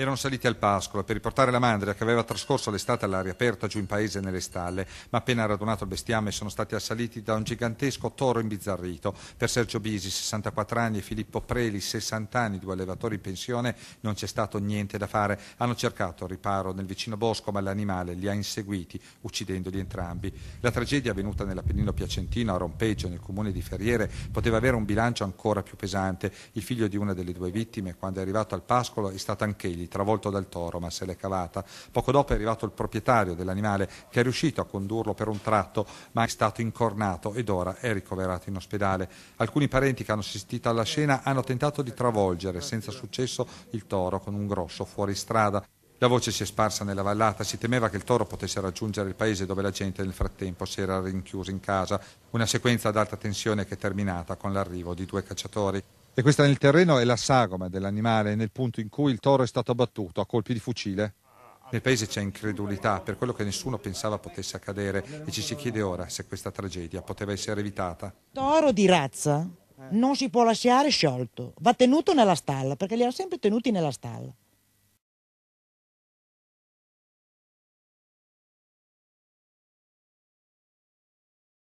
Erano saliti al pascolo per riportare la mandria che aveva trascorso l'estate all'aria aperta giù in paese nelle stalle, ma appena radunato il bestiame sono stati assaliti da un gigantesco toro imbizzarrito. Per Sergio Bisi, 64 anni, e Filippo Preli, 60 anni, due allevatori in pensione, non c'è stato niente da fare. Hanno cercato riparo nel vicino bosco, ma l'animale li ha inseguiti, uccidendoli entrambi. La tragedia avvenuta nell'Appennino Piacentino, a Rompeggio, nel comune di Ferriere, poteva avere un bilancio ancora più pesante. Il figlio di una delle due vittime, quando è arrivato al pascolo, è stato anch'egli travolto dal toro, ma se l'è cavata. Poco dopo è arrivato il proprietario dell'animale che è riuscito a condurlo per un tratto, ma è stato incornato ed ora è ricoverato in ospedale. Alcuni parenti che hanno assistito alla scena hanno tentato di travolgere senza successo il toro con un grosso fuoristrada. La voce si è sparsa nella vallata, si temeva che il toro potesse raggiungere il paese dove la gente nel frattempo si era rinchiusa in casa, una sequenza ad alta tensione che è terminata con l'arrivo di due cacciatori. E questa nel terreno è la sagoma dell'animale nel punto in cui il toro è stato abbattuto a colpi di fucile. Nel paese c'è incredulità per quello che nessuno pensava potesse accadere e ci si chiede ora se questa tragedia poteva essere evitata. Toro di razza non si può lasciare sciolto, va tenuto nella stalla perché li hanno sempre tenuti nella stalla.